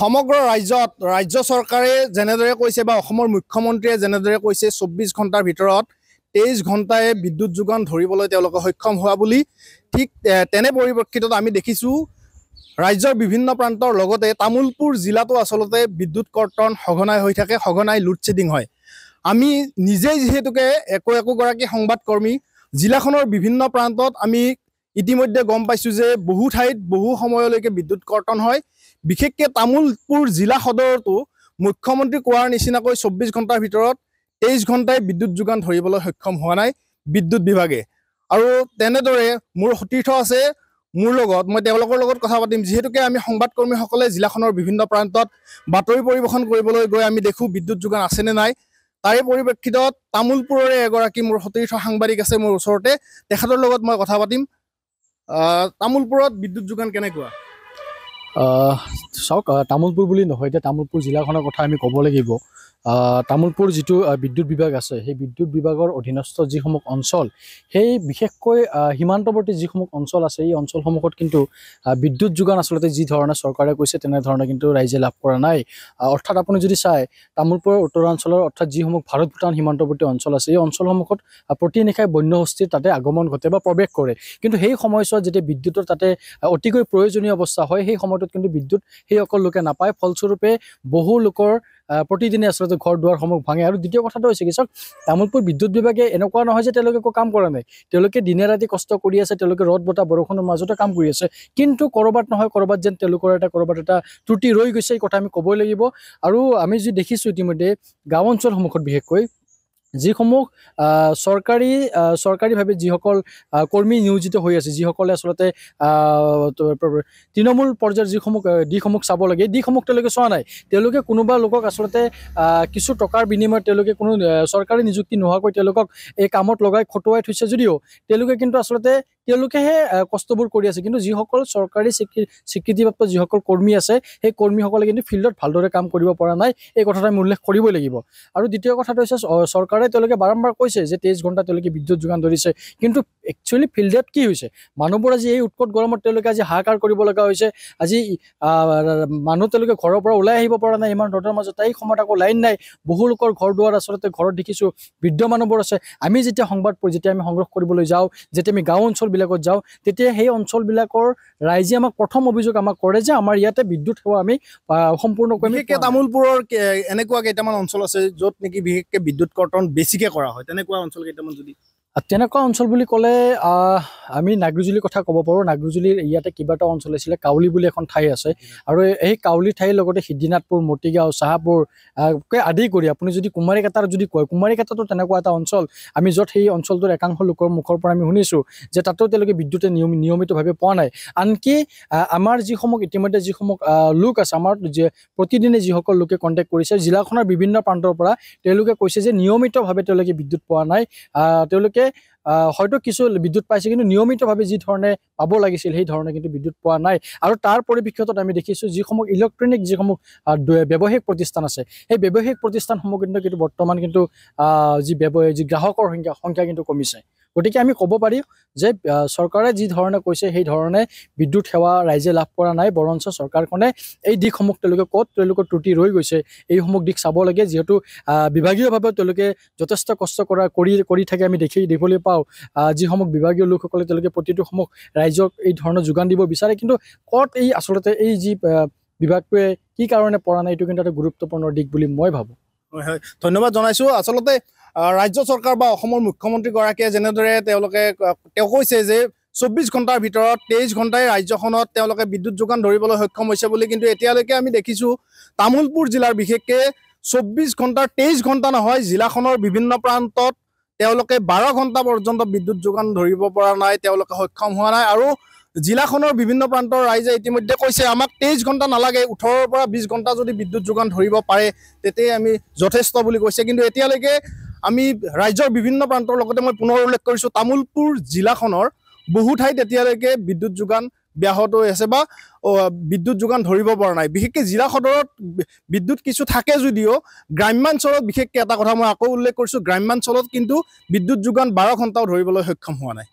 সমগ্ৰ ৰাজ্যত ৰাজ্য চৰকাৰে যেনেদৰে কৈছে বা অসমৰ মুখ্যমন্ত্ৰীয়ে যেনেদৰে কৈছে চৌব্বিছ ঘণ্টাৰ ভিতৰত তেইছ ঘণ্টাই বিদ্যুৎ যোগান ধৰিবলৈ তেওঁলোকে সক্ষম হোৱা বুলি ঠিক তেনে পৰিপ্ৰেক্ষিতত আমি দেখিছোঁ ৰাজ্যৰ বিভিন্ন প্ৰান্তৰ লগতে তামোলপুৰ জিলাতো আচলতে বিদ্যুৎ কৰ্তন সঘনাই হৈ থাকে সঘনাই লোডশ্বেডিং হয় আমি নিজেই যিহেতুকে একো একোগৰাকী সংবাদকৰ্মী জিলাখনৰ বিভিন্ন প্ৰান্তত আমি ইতিমধ্যে গম পাইছোঁ যে বহু ঠাইত বহু সময়লৈকে বিদ্যুৎ কৰ্তন হয় বিশেষকৈ তামোলপুৰ জিলা সদৰতো মুখ্যমন্ত্ৰী কোৱাৰ নিচিনাকৈ চৌব্বিছ ঘণ্টাৰ ভিতৰত তেইছ ঘণ্টাই বিদ্যুৎ যোগান ধৰিবলৈ সক্ষম হোৱা নাই বিদ্যুৎ বিভাগে আৰু তেনেদৰে মোৰ সতীৰ্থ আছে মোৰ লগত মই তেওঁলোকৰ লগত কথা পাতিম যিহেতুকে আমি সংবাদকৰ্মীসকলে জিলাখনৰ বিভিন্ন প্ৰান্তত বাতৰি পৰিৱেশন কৰিবলৈ গৈ আমি দেখোঁ বিদ্যুৎ যোগান আছেনে নাই তাৰে পৰিপ্ৰেক্ষিতত তামোলপুৰৰে এগৰাকী মোৰ সতীৰ্থ সাংবাদিক আছে মোৰ ওচৰতে তেখেতৰ লগত মই কথা পাতিম তামোলপুৰত বিদ্যুৎ যোগান কেনেকুৱা চাওক তামোলপুৰ বুলি নহয় এতিয়া তামোলপুৰ জিলাখনৰ কথা আমি ক'ব লাগিব তামোলপুৰ যিটো বিদ্যুৎ বিভাগ আছে সেই বিদ্যুৎ বিভাগৰ অধীনস্থ যিসমূহ অঞ্চল সেই বিশেষকৈ সীমান্তৱৰ্তী যিসমূহ অঞ্চল আছে এই অঞ্চলসমূহত কিন্তু বিদ্যুৎ যোগান আচলতে যি ধৰণে চৰকাৰে কৈছে তেনেধৰণে কিন্তু ৰাইজে লাভ কৰা নাই অৰ্থাৎ আপুনি যদি চায় তামোলপুৰৰ উত্তৰাঞ্চলৰ অৰ্থাৎ যিসমূহ ভাৰত ভূটান সীমান্তৱৰ্তী অঞ্চল আছে এই অঞ্চলসমূহত প্ৰতি নিশাই বন্য বন্যহস্তিৰ তাতে আগমন ঘটে বা প্ৰৱেশ কৰে কিন্তু সেই সময়ছোৱাত যেতিয়া বিদ্যুতৰ তাতে অতিকৈ প্ৰয়োজনীয় অৱস্থা হয় সেই সময়টোত কিন্তু বিদ্যুৎ সেই অকল লোকে নাপায় ফলস্বৰূপে বহু লোকৰ প্ৰতিদিনে আচলতে ঘৰ দুৱাৰসমূহ ভাঙে আৰু দ্বিতীয় কথাটো হৈছে কি চাওক তামোলপুৰ বিদ্যুৎ বিভাগে এনেকুৱা নহয় যে তেওঁলোকে একো কাম কৰা নাই তেওঁলোকে দিনে ৰাতি কষ্ট কৰি আছে তেওঁলোকে ৰদ বতাহ বৰষুণৰ মাজতে কাম কৰি আছে কিন্তু ক'ৰবাত নহয় ক'ৰবাত যেন তেওঁলোকৰ এটা ক'ৰবাত এটা ত্ৰুটি ৰৈ গৈছে এই কথা আমি ক'বই লাগিব আৰু আমি যি দেখিছোঁ ইতিমধ্যে গাঁও অঞ্চলসমূহত বিশেষকৈ যিসমূহ চৰকাৰী চৰকাৰীভাৱে যিসকল কৰ্মী নিয়োজিত হৈ আছে যিসকলে আচলতে তৃণমূল পৰ্যায়ৰ যিসমূহ দিশসমূহ চাব লাগে এই দিশসমূহ তেওঁলোকে চোৱা নাই তেওঁলোকে কোনোবা লোকক আচলতে কিছু টকাৰ বিনিময়ত তেওঁলোকে কোনো চৰকাৰী নিযুক্তি নোহোৱাকৈ তেওঁলোকক এই কামত লগাই খটুৱাই থৈছে যদিও তেওঁলোকে কিন্তু আচলতে তেওঁলোকেহে কষ্টবোৰ কৰি আছে কিন্তু যিসকল চৰকাৰী স্বীকৃতিপ্ৰাপ্ত যিসকল কৰ্মী আছে সেই কৰ্মীসকলে কিন্তু ফিল্ডত ভালদৰে কাম কৰিব পৰা নাই এই কথাটো আমি উল্লেখ কৰিবই লাগিব আৰু দ্বিতীয় কথাটো হৈছে চৰকাৰে তেওঁলোকে বাৰম্বাৰ কৈছে যে তেইছ ঘণ্টা তেওঁলোকে বিদ্যুৎ যোগান ধৰিছে কিন্তু একচুৱেলি ফিল্ডত কি হৈছে মানুহবোৰ আজি এই উৎকট গৰমত তেওঁলোকে আজি হাহাকাৰ কৰিব লগা হৈছে আজি মানুহ তেওঁলোকে ঘৰৰ পৰা ওলাই আহিব পৰা নাই ইমান ৰ'দৰ মাজত এই সময়ত আকৌ লাইন নাই বহু লোকৰ ঘৰ দুৱাৰ আচলতে ঘৰত দেখিছোঁ বৃদ্ধ মানুহবোৰ আছে আমি যেতিয়া সংবাদ যেতিয়া আমি সংগ্ৰহ কৰিবলৈ যাওঁ যেতিয়া আমি গাঁও অঞ্চল অঞ্চলবিলাকত যাওঁ তেতিয়া সেই অঞ্চলবিলাকৰ ৰাইজে আমাক প্ৰথম অভিযোগ আমাক কৰে যে আমাৰ ইয়াতে বিদ্যুৎ সেৱা আমি সম্পূৰ্ণকৈ বিশেষকৈ তামোলপুৰৰ এনেকুৱা কেইটামান অঞ্চল আছে য'ত নেকি বিশেষকৈ বিদ্যুৎ কৰ্তন বেছিকৈ কৰা হয় তেনেকুৱা অঞ্চল কেইটামান যদি তেনেকুৱা অঞ্চল বুলি ক'লে আমি নাগৰিজুলিৰ কথা ক'ব পাৰোঁ নাগৰিজুলিৰ ইয়াতে কিবা এটা অঞ্চল আছিলে কাউলি বুলি এখন ঠাই আছে আৰু এই কাউলি ঠাইৰ লগতে সিদ্ধিনাথপুৰ মতিগাঁও চাহপুৰকে আদি কৰি আপুনি যদি কুমাৰীকাটাৰ যদি কয় কুমাৰীকাটাটো তেনেকুৱা এটা অঞ্চল আমি য'ত সেই অঞ্চলটোৰ একাংশ লোকৰ মুখৰ পৰা আমি শুনিছোঁ যে তাতো তেওঁলোকে বিদ্যুতে নিয়ম নিয়মিতভাৱে পোৱা নাই আনকি আমাৰ যিসমূহ ইতিমধ্যে যিসমূহ লোক আছে আমাৰ যে প্ৰতিদিনে যিসকল লোকে কণ্টেক্ট কৰিছে জিলাখনৰ বিভিন্ন প্ৰান্তৰ পৰা তেওঁলোকে কৈছে যে নিয়মিতভাৱে তেওঁলোকে বিদ্যুৎ পোৱা নাই তেওঁলোকে তেওঁলোকে হয়তো কিছু বিদ্যুৎ পাইছে কিন্তু নিয়মিতভাৱে ধৰণে পাব লাগিছিল সেই ধৰণে কিন্তু বিদ্যুৎ পোৱা নাই আৰু তাৰ পৰিপ্ৰেক্ষিতত আমি দেখিছোঁ যিসমূহ ইলেক্ট্ৰনিক যিসমূহ ব্যৱসায়িক প্ৰতিষ্ঠান আছে সেই ব্যৱসায়িক প্ৰতিষ্ঠানসমূহ কিন্তু কিন্তু বৰ্তমান কিন্তু যি ব্যৱ যি গ্ৰাহকৰ সংখ্যা সংখ্যা কিন্তু কমিছে গতিকে আমি ক'ব পাৰি যে চৰকাৰে যি ধৰণে কৈছে সেই ধৰণে বিদ্যুৎ সেৱা ৰাইজে লাভ কৰা নাই বৰঞ্চ চৰকাৰখনে এই দিশসমূহ তেওঁলোকে ক'ত তেওঁলোকৰ ত্ৰুটি ৰৈ গৈছে এইসমূহ দিশ চাব লাগে যিহেতু বিভাগীয়ভাৱে তেওঁলোকে যথেষ্ট কষ্ট কৰা কৰি কৰি থাকে আমি দেখি দেখিবলৈ পাওঁ যিসমূহ বিভাগীয় লোকসকলে তেওঁলোকে প্ৰতিটোসমূহ ৰাইজক এই ধৰণৰ যোগান দিব বিচাৰে কিন্তু ক'ত এই আচলতে এই যি বিভাগটোৱে কি কাৰণে পৰা নাই এইটো কিন্তু এটা গুৰুত্বপূৰ্ণ দিশ বুলি মই ভাবোঁ হয় হয় ধন্যবাদ জনাইছোঁ আচলতে ৰাজ্য চৰকাৰ বা অসমৰ মুখ্যমন্ত্ৰীগৰাকীয়ে যেনেদৰে তেওঁলোকে তেওঁ কৈছে যে চৌব্বিছ ঘণ্টাৰ ভিতৰত তেইছ ঘণ্টাই ৰাজ্যখনত তেওঁলোকে বিদ্যুৎ যোগান ধৰিবলৈ সক্ষম হৈছে বুলি কিন্তু এতিয়ালৈকে আমি দেখিছোঁ তামোলপুৰ জিলাৰ বিশেষকৈ চৌব্বিছ ঘণ্টাৰ তেইছ ঘণ্টা নহয় জিলাখনৰ বিভিন্ন প্ৰান্তত তেওঁলোকে বাৰ ঘণ্টা পৰ্যন্ত বিদ্যুৎ যোগান ধৰিব পৰা নাই তেওঁলোকে সক্ষম হোৱা নাই আৰু জিলাখনৰ বিভিন্ন প্ৰান্তৰ ৰাইজে ইতিমধ্যে কৈছে আমাক তেইছ ঘণ্টা নালাগে ওঠৰৰ পৰা বিছ ঘণ্টা যদি বিদ্যুৎ যোগান ধৰিব পাৰে তেতিয়াই আমি যথেষ্ট বুলি কৈছে কিন্তু এতিয়ালৈকে আমি ৰাজ্যৰ বিভিন্ন প্ৰান্তৰ লগতে মই পুনৰ উল্লেখ কৰিছোঁ তামোলপুৰ জিলাখনৰ বহু ঠাইত এতিয়ালৈকে বিদ্যুৎ যোগান ব্যাহত হৈ আছে বা বিদ্যুৎ যোগান ধৰিব পৰা নাই বিশেষকৈ জিলা সদৰত বিদ্যুৎ কিছু থাকে যদিও গ্ৰাম্যাঞ্চলত বিশেষকৈ এটা কথা মই আকৌ উল্লেখ কৰিছোঁ গ্ৰাম্যাঞ্চলত কিন্তু বিদ্যুৎ যোগান বাৰ ঘণ্টাও ধৰিবলৈ সক্ষম হোৱা নাই